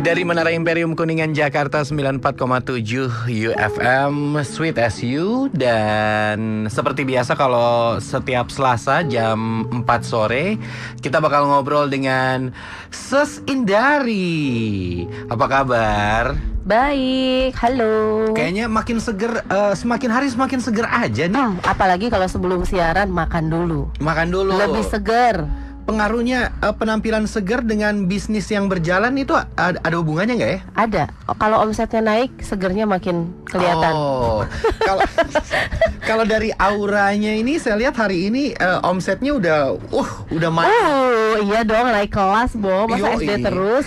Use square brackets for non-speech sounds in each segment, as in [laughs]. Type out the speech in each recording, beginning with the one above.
Dari Menara Imperium Kuningan Jakarta 94,7 UFM Sweet As Dan seperti biasa kalau setiap Selasa jam 4 sore Kita bakal ngobrol dengan Ses Indari Apa kabar? Baik, halo. Kayaknya makin seger, uh, semakin hari semakin seger aja nih. Oh, apalagi kalau sebelum siaran makan dulu. Makan dulu. Lebih seger pengaruhnya uh, penampilan seger dengan bisnis yang berjalan itu ada, ada hubungannya nggak ya? Ada. Kalau omsetnya naik, segernya makin kelihatan. Oh, kalau [laughs] kalau dari auranya ini saya lihat hari ini uh, omsetnya udah, uh, udah main. Oh, iya dong, naik kelas, Bo. Masa Yoi. SD terus.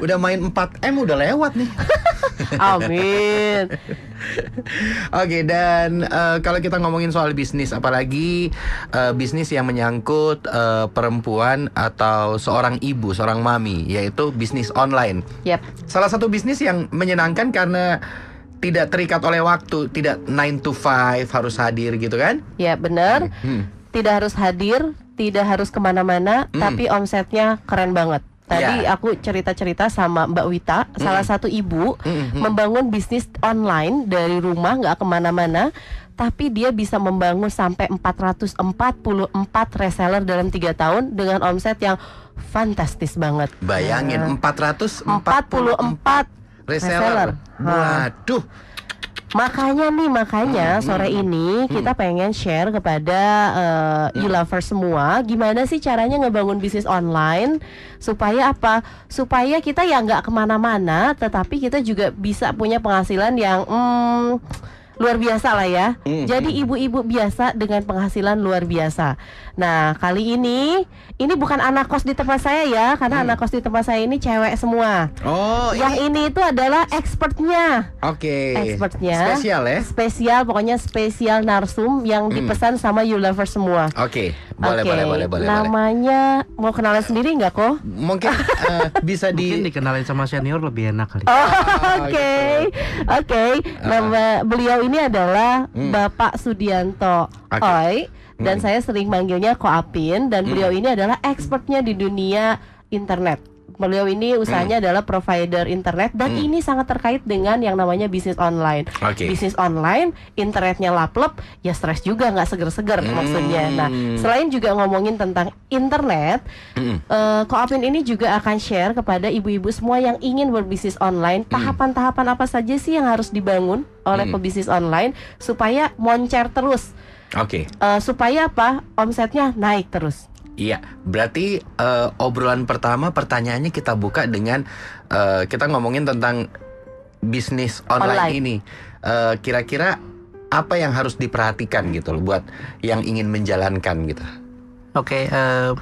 udah main 4 m udah lewat nih. [laughs] Amin. Oke, okay, dan uh, kalau kita ngomongin soal bisnis, apalagi uh, bisnis yang menyangkut uh, perempuan atau seorang ibu, seorang mami, yaitu bisnis online. Yep. Salah satu bisnis yang menyenangkan karena tidak terikat oleh waktu, tidak 9 to 5 harus hadir gitu kan? Ya, benar. Hmm. Tidak harus hadir, tidak harus kemana-mana, hmm. tapi omsetnya keren banget. Tadi yeah. aku cerita-cerita sama Mbak Wita, mm. salah satu ibu mm-hmm. membangun bisnis online dari rumah nggak kemana-mana, tapi dia bisa membangun sampai 444 reseller dalam tiga tahun dengan omset yang fantastis banget. Bayangin 444 nah, reseller. reseller. Waduh. Makanya nih, makanya hmm, sore hmm. ini hmm. kita pengen share kepada uh, eh, ya. e lover semua gimana sih caranya ngebangun bisnis online supaya apa? Supaya kita ya nggak kemana-mana, tetapi kita juga bisa punya penghasilan yang hmm, luar biasa lah ya. hmm Jadi hmm. ibu-ibu biasa dengan penghasilan luar biasa. Nah, kali ini ini bukan anak kos di tempat saya ya, karena hmm. anak kos di tempat saya ini cewek semua. Oh, yang ini, ini itu adalah expertnya. Oke. Okay. Expertnya. Spesial ya. Spesial, pokoknya spesial narsum yang dipesan hmm. dipesan sama you lover semua. Oke. Okay. Boleh, okay. boleh, boleh, boleh. Namanya boleh. mau kenalan sendiri nggak kok? Mungkin uh, [laughs] bisa di Mungkin dikenalin sama senior lebih enak kali. Oh, [laughs] oke. Gitu. Oke. Uh-uh. Nama beliau ini adalah hmm. Bapak Sudianto. Okay. Oi dan hmm. saya sering manggilnya Ko Apin dan hmm. beliau ini adalah expertnya di dunia internet. Beliau ini usahanya hmm. adalah provider internet dan hmm. ini sangat terkait dengan yang namanya bisnis online. Okay. Bisnis online, internetnya laplep, ya stres juga nggak seger-seger hmm. maksudnya. Nah, selain juga ngomongin tentang internet, hmm. uh, eh, Koopin ini juga akan share kepada ibu-ibu semua yang ingin berbisnis online, hmm. tahapan-tahapan apa saja sih yang harus dibangun oleh hmm. pebisnis online supaya moncer terus. Oke. Okay. Uh, eh, supaya apa? Omsetnya naik terus. Iya, berarti uh, obrolan pertama pertanyaannya kita buka dengan uh, kita ngomongin tentang bisnis online, online. ini. kira eh, kira-kira apa yang harus diperhatikan gitu loh buat yang ingin menjalankan gitu. Oke, okay, uh,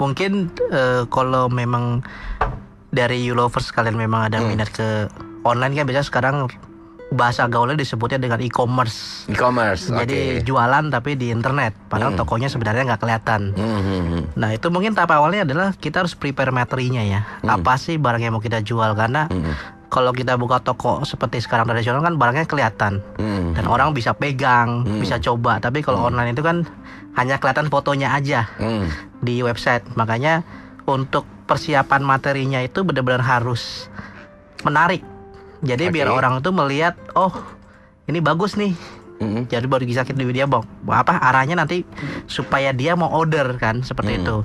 mungkin uh, kalau memang dari you lovers kalian memang ada hmm. minat ke online kan biasanya sekarang bahasa gaulnya disebutnya dengan e-commerce. E-commerce. Jadi okay. jualan tapi di internet, padahal hmm. tokonya sebenarnya nggak kelihatan. Hmm, hmm, hmm. Nah itu mungkin tahap awalnya adalah kita harus prepare materinya ya. Hmm. Apa sih barang yang mau kita jual karena hmm, hmm. kalau kita buka toko seperti sekarang tradisional kan barangnya kelihatan hmm. dan orang bisa pegang, hmm. bisa coba. Tapi kalau hmm. online itu kan hanya kelihatan fotonya aja hmm. di website. Makanya untuk persiapan materinya itu benar-benar harus menarik jadi okay. biar orang tuh melihat, oh ini bagus nih Mm-hmm. Jadi baru sakit dia bong. apa arahnya nanti supaya dia mau order kan seperti mm. itu.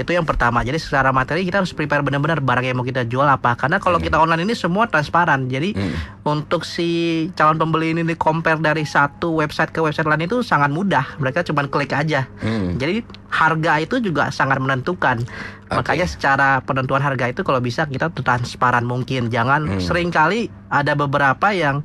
Itu yang pertama. Jadi secara materi kita harus prepare benar-benar barang yang mau kita jual apa. Karena kalau mm. kita online ini semua transparan. Jadi mm. untuk si calon pembeli ini di compare dari satu website ke website lain itu sangat mudah. Mereka cuma klik aja. Mm. Jadi harga itu juga sangat menentukan. Okay. Makanya secara penentuan harga itu kalau bisa kita transparan mungkin. Jangan mm. seringkali ada beberapa yang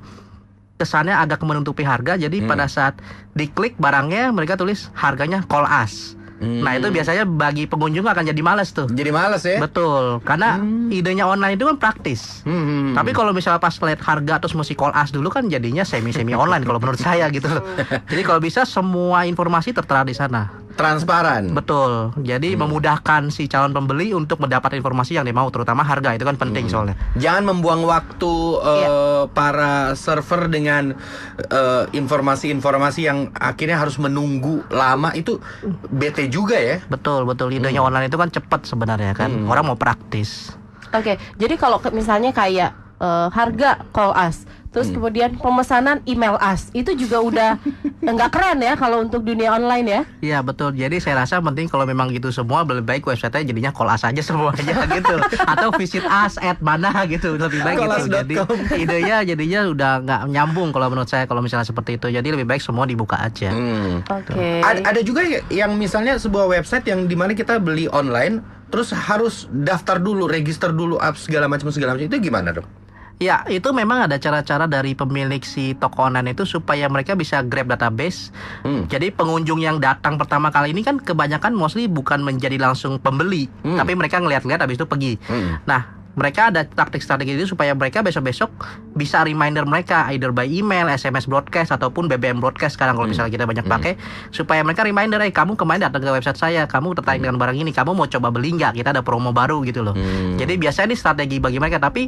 kesannya agak menutupi harga jadi hmm. pada saat diklik barangnya mereka tulis harganya call us Hmm. Nah itu biasanya bagi pengunjung akan jadi males tuh. Jadi males ya? Betul, karena hmm. idenya online itu kan praktis. Hmm. hmm, hmm. Tapi kalau misalnya pas lihat harga terus mesti call us dulu kan jadinya semi semi online kalau menurut saya gitu. [laughs] jadi kalau bisa semua informasi tertera di sana transparan. Betul. Jadi hmm. memudahkan si calon pembeli untuk mendapat informasi yang dia mau, terutama harga itu kan penting hmm. soalnya. Jangan membuang waktu uh, eh, yeah. para server dengan informasi eh, informasi-informasi yang akhirnya harus menunggu lama itu bete juga ya. Betul, betul. Idenya hmm. online itu kan cepat sebenarnya kan. Hmm. Orang mau praktis. Oke, okay. jadi kalau misalnya kayak uh, harga call us Terus hmm. kemudian pemesanan email us itu juga udah [laughs] nggak keren ya kalau untuk dunia online ya. Iya betul. Jadi saya rasa penting kalau memang gitu semua lebih baik website-nya jadinya call us aja semuanya [laughs] gitu atau visit us at mana gitu lebih baik gitu. call gitu. Jadi [laughs] idenya jadinya udah nggak nyambung kalau menurut saya kalau misalnya seperti itu. Jadi lebih baik semua dibuka aja. Hmm. Oke. Okay. Ada, juga ya yang misalnya sebuah website yang dimana kita beli online terus harus daftar dulu, register dulu, segala macam segala macam itu gimana dong? Ya, itu memang ada cara-cara dari pemilik si toko online itu supaya mereka bisa grab database. Hmm. Jadi pengunjung yang datang pertama kali ini kan kebanyakan mostly bukan menjadi langsung pembeli, hmm. tapi mereka ngeliat-ngeliat habis itu pergi. Hmm. Nah, mereka ada taktik strategi itu supaya mereka besok-besok bisa reminder mereka either by email, SMS broadcast ataupun BBM broadcast sekarang kalau hmm. misalnya kita banyak hmm. pakai supaya mereka reminder, "Eh, kamu kemarin datang ke website saya, kamu tertarik hmm. dengan barang ini, kamu mau coba beli nggak? Kita ada promo baru gitu loh." Hmm. Jadi biasanya ini strategi bagi mereka tapi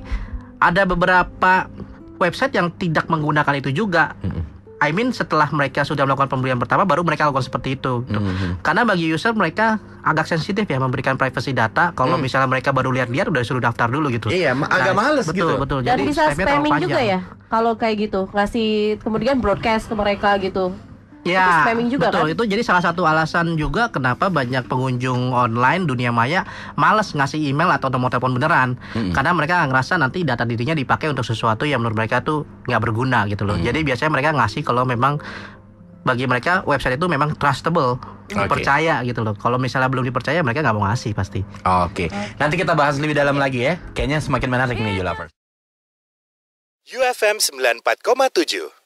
ada beberapa website yang tidak menggunakan itu juga. Mm-hmm. I mean setelah mereka sudah melakukan pembelian pertama baru mereka lakukan seperti itu gitu. mm-hmm. Karena bagi user mereka agak sensitif ya memberikan privacy data kalau mm. misalnya mereka baru lihat-lihat udah suruh daftar dulu gitu. Iya, nah, agak males betul, gitu. Betul, betul. Dan Jadi bisa spamming juga ya kalau kayak gitu. Kasih kemudian broadcast ke mereka gitu ya, spamming juga betul. kan? Itu jadi salah satu alasan juga kenapa banyak pengunjung online dunia maya males ngasih email atau nomor telepon beneran. Hmm. Karena mereka ngerasa nanti data dirinya dipakai untuk sesuatu yang menurut mereka tuh nggak berguna gitu loh. Hmm. Jadi biasanya mereka ngasih kalau memang bagi mereka website itu memang trustable okay. dipercaya gitu loh kalau misalnya belum dipercaya mereka nggak mau ngasih pasti oke okay. nanti kita bahas lebih dalam lagi ya kayaknya semakin menarik nih You Lovers UFM 94,7